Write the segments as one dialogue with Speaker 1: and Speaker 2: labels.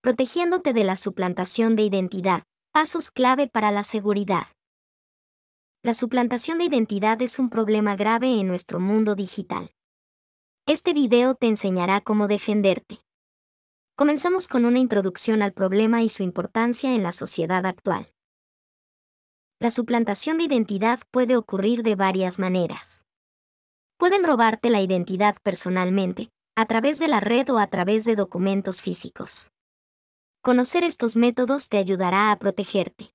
Speaker 1: protegiéndote de la suplantación de identidad, pasos clave para la seguridad. La suplantación de identidad es un problema grave en nuestro mundo digital. Este video te enseñará cómo defenderte. Comenzamos con una introducción al problema y su importancia en la sociedad actual. La suplantación de identidad puede ocurrir de varias maneras. Pueden robarte la identidad personalmente, a través de la red o a través de documentos físicos. Conocer estos métodos te ayudará a protegerte.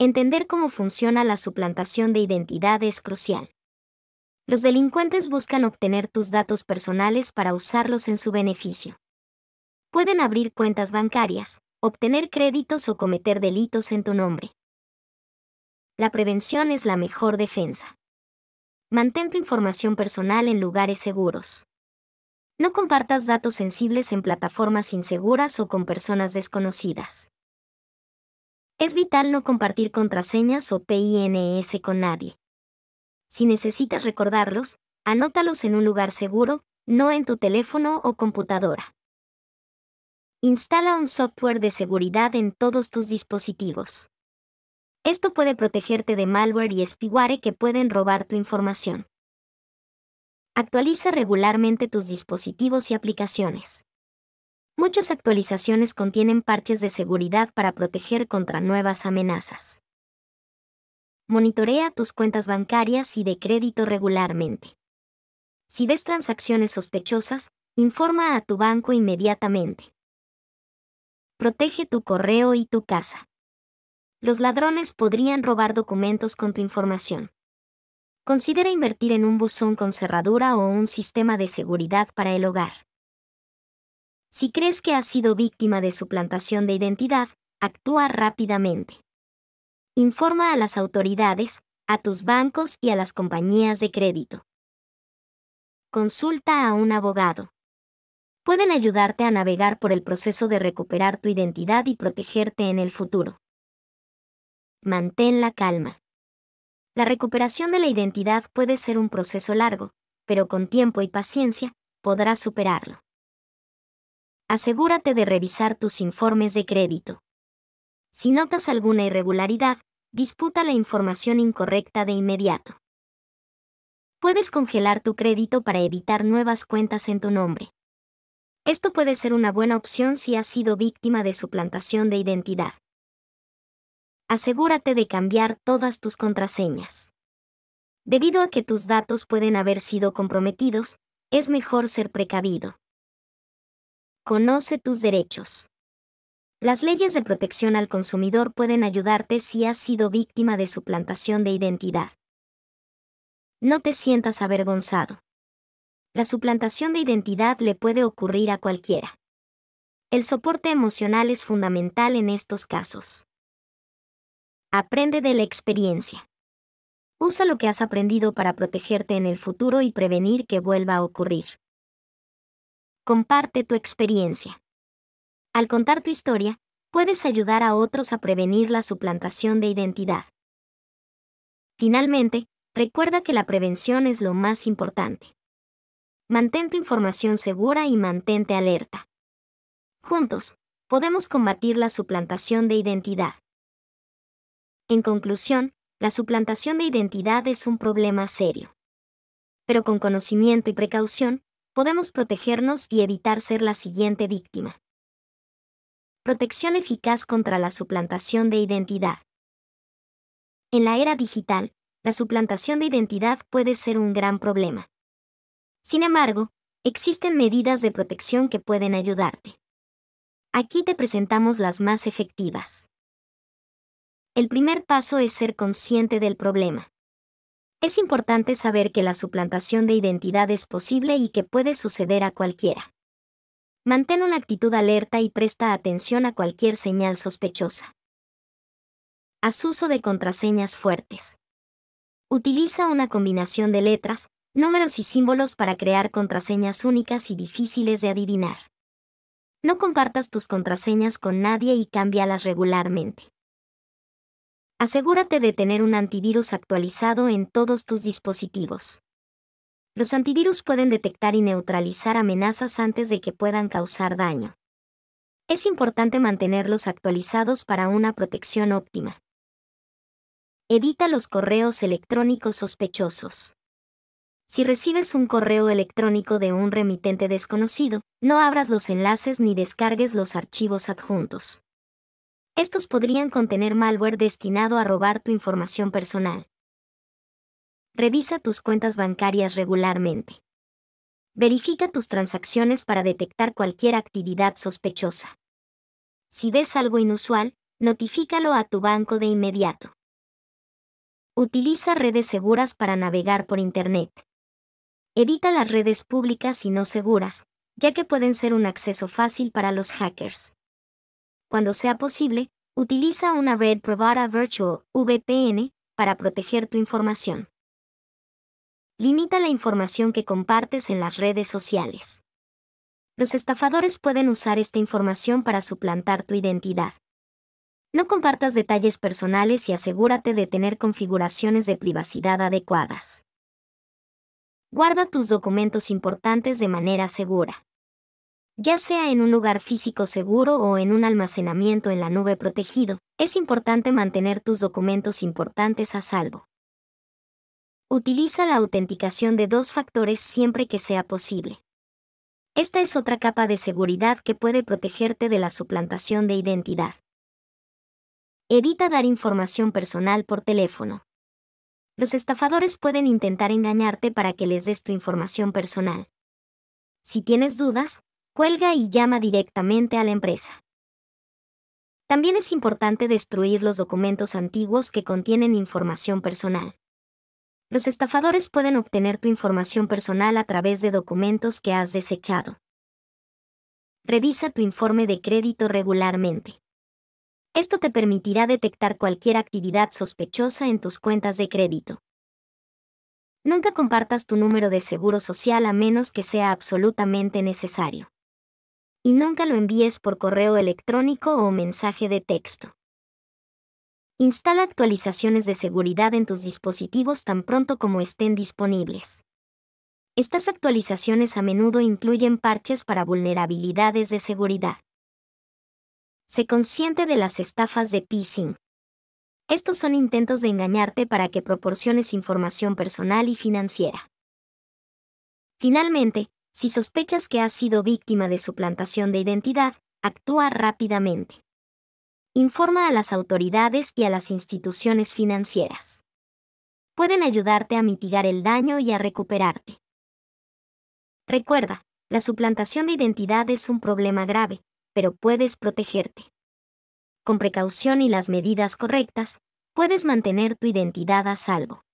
Speaker 1: Entender cómo funciona la suplantación de identidad es crucial. Los delincuentes buscan obtener tus datos personales para usarlos en su beneficio. Pueden abrir cuentas bancarias, obtener créditos o cometer delitos en tu nombre. La prevención es la mejor defensa. Mantén tu información personal en lugares seguros. No compartas datos sensibles en plataformas inseguras o con personas desconocidas. Es vital no compartir contraseñas o PINS con nadie. Si necesitas recordarlos, anótalos en un lugar seguro, no en tu teléfono o computadora. Instala un software de seguridad en todos tus dispositivos. Esto puede protegerte de malware y spyware que pueden robar tu información. Actualiza regularmente tus dispositivos y aplicaciones. Muchas actualizaciones contienen parches de seguridad para proteger contra nuevas amenazas. Monitorea tus cuentas bancarias y de crédito regularmente. Si ves transacciones sospechosas, informa a tu banco inmediatamente. Protege tu correo y tu casa. Los ladrones podrían robar documentos con tu información considera invertir en un buzón con cerradura o un sistema de seguridad para el hogar. Si crees que has sido víctima de suplantación de identidad, actúa rápidamente. Informa a las autoridades, a tus bancos y a las compañías de crédito. Consulta a un abogado. Pueden ayudarte a navegar por el proceso de recuperar tu identidad y protegerte en el futuro. Mantén la calma. La recuperación de la identidad puede ser un proceso largo, pero con tiempo y paciencia podrás superarlo. Asegúrate de revisar tus informes de crédito. Si notas alguna irregularidad, disputa la información incorrecta de inmediato. Puedes congelar tu crédito para evitar nuevas cuentas en tu nombre. Esto puede ser una buena opción si has sido víctima de suplantación de identidad asegúrate de cambiar todas tus contraseñas. Debido a que tus datos pueden haber sido comprometidos, es mejor ser precavido. Conoce tus derechos. Las leyes de protección al consumidor pueden ayudarte si has sido víctima de suplantación de identidad. No te sientas avergonzado. La suplantación de identidad le puede ocurrir a cualquiera. El soporte emocional es fundamental en estos casos. Aprende de la experiencia. Usa lo que has aprendido para protegerte en el futuro y prevenir que vuelva a ocurrir. Comparte tu experiencia. Al contar tu historia, puedes ayudar a otros a prevenir la suplantación de identidad. Finalmente, recuerda que la prevención es lo más importante. Mantén tu información segura y mantente alerta. Juntos, podemos combatir la suplantación de identidad. En conclusión, la suplantación de identidad es un problema serio. Pero con conocimiento y precaución, podemos protegernos y evitar ser la siguiente víctima. Protección eficaz contra la suplantación de identidad. En la era digital, la suplantación de identidad puede ser un gran problema. Sin embargo, existen medidas de protección que pueden ayudarte. Aquí te presentamos las más efectivas el primer paso es ser consciente del problema. Es importante saber que la suplantación de identidad es posible y que puede suceder a cualquiera. Mantén una actitud alerta y presta atención a cualquier señal sospechosa. Haz uso de contraseñas fuertes. Utiliza una combinación de letras, números y símbolos para crear contraseñas únicas y difíciles de adivinar. No compartas tus contraseñas con nadie y cámbialas regularmente. Asegúrate de tener un antivirus actualizado en todos tus dispositivos. Los antivirus pueden detectar y neutralizar amenazas antes de que puedan causar daño. Es importante mantenerlos actualizados para una protección óptima. Evita los correos electrónicos sospechosos. Si recibes un correo electrónico de un remitente desconocido, no abras los enlaces ni descargues los archivos adjuntos. Estos podrían contener malware destinado a robar tu información personal. Revisa tus cuentas bancarias regularmente. Verifica tus transacciones para detectar cualquier actividad sospechosa. Si ves algo inusual, notifícalo a tu banco de inmediato. Utiliza redes seguras para navegar por Internet. Evita las redes públicas y no seguras, ya que pueden ser un acceso fácil para los hackers cuando sea posible, utiliza una red privada virtual, VPN, para proteger tu información. Limita la información que compartes en las redes sociales. Los estafadores pueden usar esta información para suplantar tu identidad. No compartas detalles personales y asegúrate de tener configuraciones de privacidad adecuadas. Guarda tus documentos importantes de manera segura ya sea en un lugar físico seguro o en un almacenamiento en la nube protegido, es importante mantener tus documentos importantes a salvo. Utiliza la autenticación de dos factores siempre que sea posible. Esta es otra capa de seguridad que puede protegerte de la suplantación de identidad. Evita dar información personal por teléfono. Los estafadores pueden intentar engañarte para que les des tu información personal. Si tienes dudas, cuelga y llama directamente a la empresa. También es importante destruir los documentos antiguos que contienen información personal. Los estafadores pueden obtener tu información personal a través de documentos que has desechado. Revisa tu informe de crédito regularmente. Esto te permitirá detectar cualquier actividad sospechosa en tus cuentas de crédito. Nunca compartas tu número de seguro social a menos que sea absolutamente necesario y nunca lo envíes por correo electrónico o mensaje de texto. Instala actualizaciones de seguridad en tus dispositivos tan pronto como estén disponibles. Estas actualizaciones a menudo incluyen parches para vulnerabilidades de seguridad. Se consciente de las estafas de phishing. Estos son intentos de engañarte para que proporciones información personal y financiera. Finalmente, si sospechas que has sido víctima de suplantación de identidad, actúa rápidamente. Informa a las autoridades y a las instituciones financieras. Pueden ayudarte a mitigar el daño y a recuperarte. Recuerda, la suplantación de identidad es un problema grave, pero puedes protegerte. Con precaución y las medidas correctas, puedes mantener tu identidad a salvo.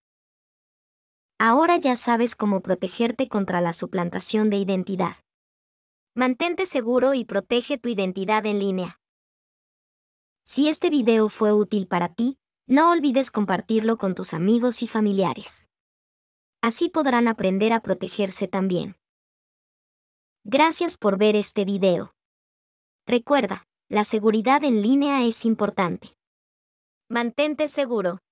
Speaker 1: Ahora ya sabes cómo protegerte contra la suplantación de identidad. Mantente seguro y protege tu identidad en línea. Si este video fue útil para ti, no olvides compartirlo con tus amigos y familiares. Así podrán aprender a protegerse también. Gracias por ver este video. Recuerda, la seguridad en línea es importante. Mantente seguro.